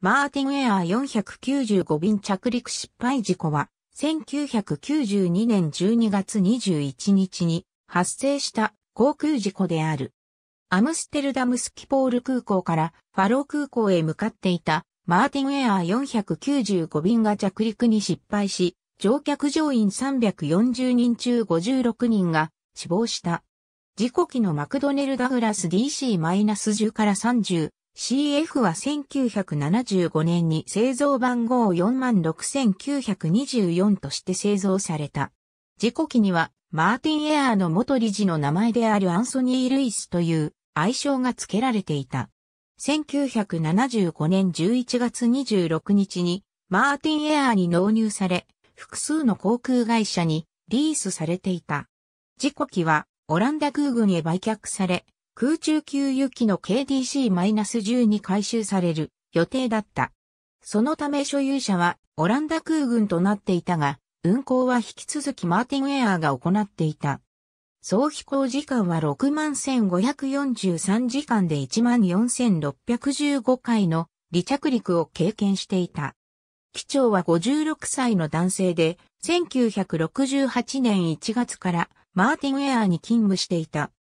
マーティンエアー495便着陸失敗事故は、1992年12月21日に発生した航空事故である。アムステルダムスキポール空港からファロー空港へ向かっていたマーティンエアー495便が着陸に失敗し、乗客乗員340人中56人が死亡した。事故機のマクドネル・ダグラス DC-10 から30 CF は1975年に製造番号46924として製造された。事故機には、マーティン・エアーの元理事の名前であるアンソニー・ルイスという愛称が付けられていた。1975年11月26日に、マーティン・エアーに納入され、複数の航空会社にリースされていた。事故機は、オランダ空軍へ売却され、空中給油機の KDC-12 回収される予定だった。そのため所有者はオランダ空軍となっていたが、運航は引き続きマーティン・エアーが行っていた。総飛行時間は61,543時間で14,615回の離着陸を経験していた。機長は56歳の男性で、1968年1月からマーティン・エアーに勤務していた。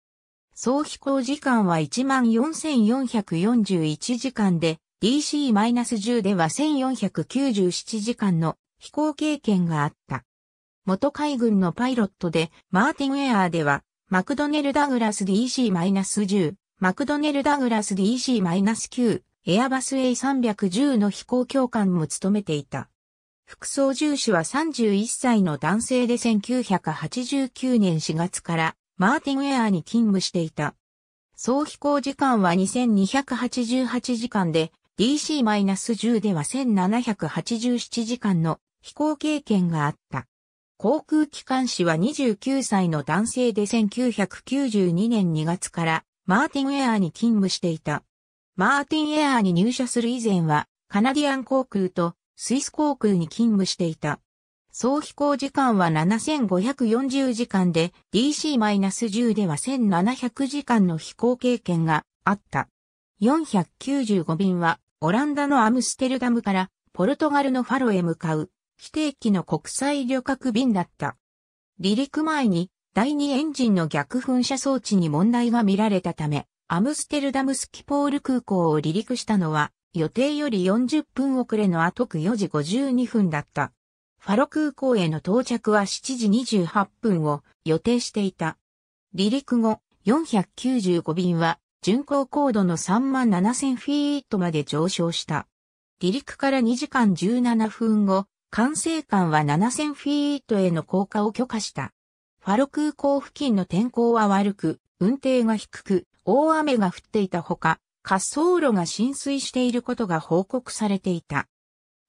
総飛行時間は14,441時間で、DC-10 では1497時間の飛行経験があった。元海軍のパイロットで、マーティン・エアーでは、マクドネル・ダグラス DC-10、マクドネル・ダグラス DC-9、エアバス A310 の飛行教官も務めていた。副操縦士は31歳の男性で1989年4月からマーティン・エアーに勤務していた。総飛行時間は2288時間で、DC-10 では1787時間の飛行経験があった。航空機関士は29歳の男性で1992年2月からマーティンエアーに勤務していた。マーティンエアーに入社する以前はカナディアン航空とスイス航空に勤務していた。総飛行時間は7540時間で、DC-10 では1700時間の飛行経験があった。495便は、オランダのアムステルダムからポルトガルのファロへ向かう非定期の国際旅客便だった。離陸前に第2エンジンの逆噴射装置に問題が見られたため、アムステルダムスキポール空港を離陸したのは予定より40分遅れの後4時52分だった。ファロ空港への到着は7時28分を予定していた。離陸後、495便は巡航高度の37000フィートまで上昇した。離陸から2時間17分後、管制官は7000フィートへの降下を許可した。ファロ空港付近の天候は悪く、運転が低く、大雨が降っていたほか、滑走路が浸水していることが報告されていた。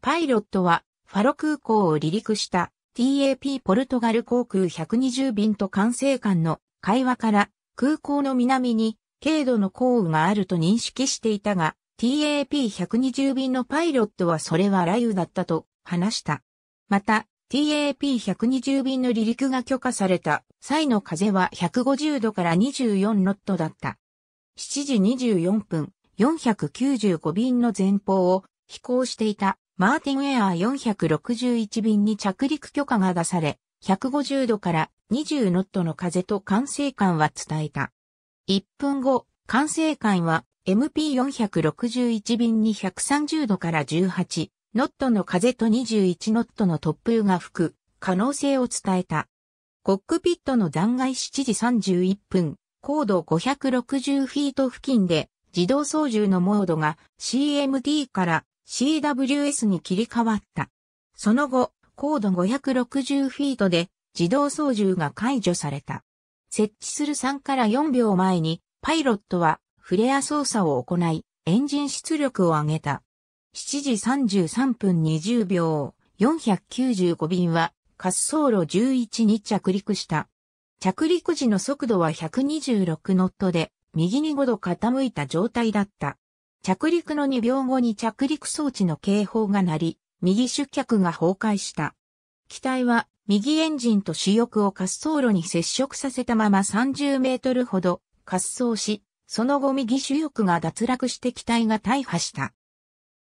パイロットはファロ空港を離陸した TAP ポルトガル航空120便と管制官の会話から空港の南に軽度の降雨があると認識していたが TAP120 便のパイロットはそれは雷雨だったと話した。また TAP120 便の離陸が許可された際の風は150度から24ノットだった。7時24分、495便の前方を飛行していたマーティンエアー461便に着陸許可が出され、150度から20ノットの風と管制官は伝えた。1分後、管制官は MP461 便に130度から18ノットの風と21ノットの突風が吹く可能性を伝えた。コックピットの残骸7時31分、高度560フィート付近で自動操縦のモードが CMD から CWS に切り替わった。その後、高度560フィートで自動操縦が解除された。設置する3から4秒前に、パイロットはフレア操作を行い、エンジン出力を上げた。7時33分20秒、495便は滑走路11に着陸した。着陸時の速度は126ノットで、右に5度傾いた状態だった。着陸の2秒後に着陸装置の警報が鳴り、右出脚が崩壊した。機体は右エンジンと主翼を滑走路に接触させたまま30メートルほど滑走し、その後右主翼が脱落して機体が大破した。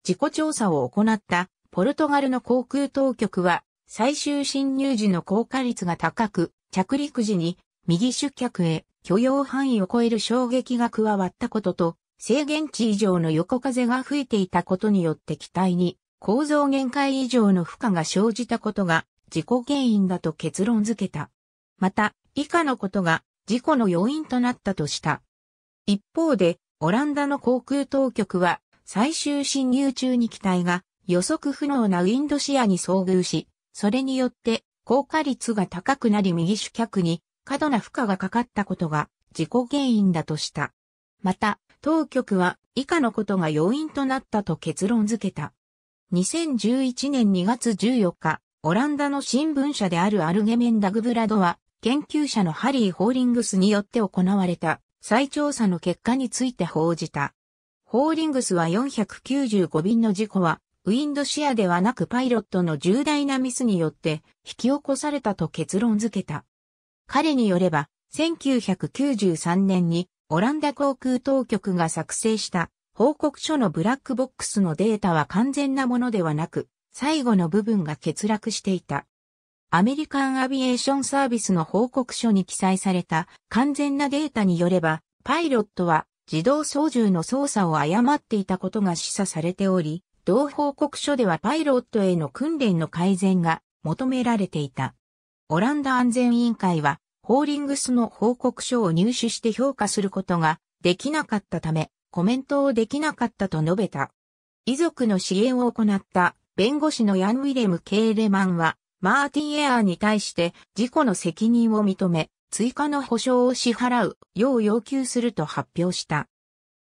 事故調査を行ったポルトガルの航空当局は最終侵入時の降下率が高く、着陸時に右出脚へ許容範囲を超える衝撃が加わったことと、制限値以上の横風が吹いていたことによって機体に構造限界以上の負荷が生じたことが事故原因だと結論付けた。また、以下のことが事故の要因となったとした。一方で、オランダの航空当局は最終侵入中に機体が予測不能なウィンドシアに遭遇し、それによって降下率が高くなり右主脚に過度な負荷がかかったことが事故原因だとした。また、当局は以下のことが要因となったと結論付けた。2011年2月14日、オランダの新聞社であるアルゲメンダグブラドは、研究者のハリー・ホーリングスによって行われた再調査の結果について報じた。ホーリングスは495便の事故は、ウィンドシアではなくパイロットの重大なミスによって引き起こされたと結論付けた。彼によれば、1993年にオランダ航空当局が作成した報告書のブラックボックスのデータは完全なものではなく、最後の部分が欠落していた。アメリカンアビエーションサービスの報告書に記載された完全なデータによれば、パイロットは自動操縦の操作を誤っていたことが示唆されており、同報告書ではパイロットへの訓練の改善が求められていた。オランダ安全委員会はホーリングスの報告書を入手して評価することができなかったため、コメントをできなかったと述べた。遺族の支援を行った弁護士のヤン・ウィレム・ケーレマンは、マーティン・エアーに対して事故の責任を認め、追加の保証を支払うよう要求すると発表した。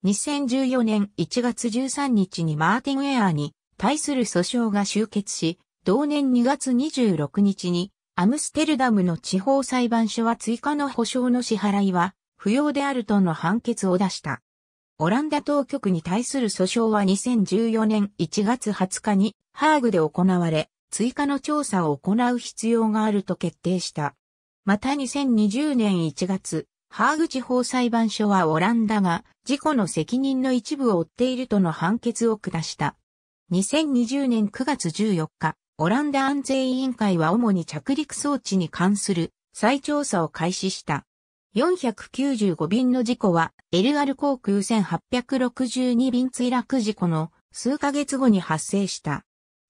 2014年1月13日にマーティン・エアーに対する訴訟が終結し、同年2月26日にアムステルダムの地方裁判所は追加の保証の支払いは不要であるとの判決を出した。オランダ当局に対する訴訟は2014年1月20日にハーグで行われ、追加の調査を行う必要があると決定した。また2020年1月、ハーグ地方裁判所はオランダが事故の責任の一部を負っているとの判決を下した。2020年9月14日、オランダ安全委員会は主に着陸装置に関する再調査を開始した。495便の事故は、LR 航空1862便墜落事故の数ヶ月後に発生した。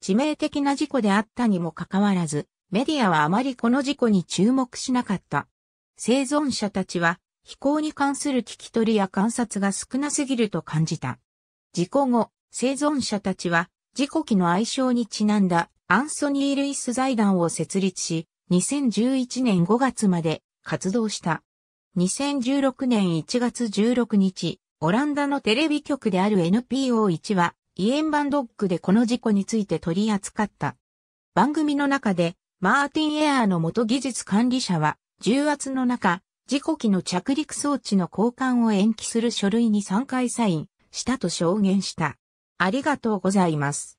致命的な事故であったにもかかわらず、メディアはあまりこの事故に注目しなかった。生存者たちは、飛行に関する聞き取りや観察が少なすぎると感じた。事故後、生存者たちは、事故機の愛称にちなんだアンソニー・ルイス財団を設立し、2011年5月まで活動した。2016年1月16日、オランダのテレビ局である NPO1 は、イエンバンドックでこの事故について取り扱った。番組の中で、マーティン・エアーの元技術管理者は、重圧の中、事故機の着陸装置の交換を延期する書類に3回サインしたと証言した。ありがとうございます。